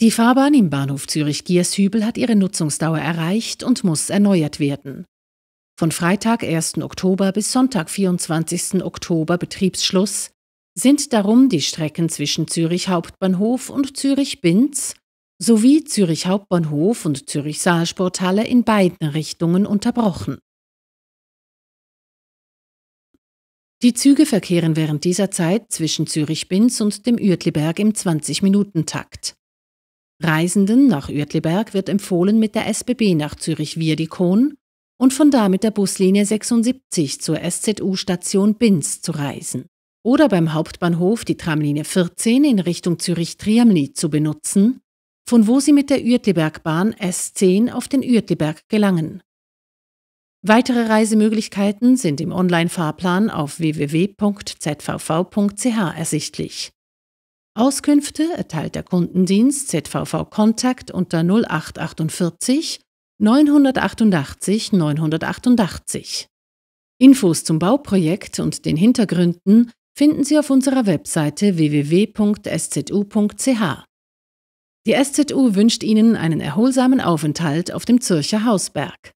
Die Fahrbahn im Bahnhof Zürich-Giershübel hat ihre Nutzungsdauer erreicht und muss erneuert werden. Von Freitag, 1. Oktober bis Sonntag, 24. Oktober Betriebsschluss sind darum die Strecken zwischen Zürich Hauptbahnhof und Zürich Binz sowie Zürich Hauptbahnhof und Zürich Saalsporthalle in beiden Richtungen unterbrochen. Die Züge verkehren während dieser Zeit zwischen Zürich Binz und dem Uertliberg im 20-Minuten-Takt. Reisenden nach Uertleberg wird empfohlen, mit der SBB nach Zürich-Wirdikon und von da mit der Buslinie 76 zur SZU-Station Binz zu reisen oder beim Hauptbahnhof die Tramlinie 14 in Richtung Zürich-Triamli zu benutzen, von wo sie mit der Uertlebergbahn S10 auf den Uertleberg gelangen. Weitere Reisemöglichkeiten sind im Online-Fahrplan auf www.zvv.ch ersichtlich. Auskünfte erteilt der Kundendienst ZVV Contact unter 0848 988 988. Infos zum Bauprojekt und den Hintergründen finden Sie auf unserer Webseite www.szu.ch. Die SZU wünscht Ihnen einen erholsamen Aufenthalt auf dem Zürcher Hausberg.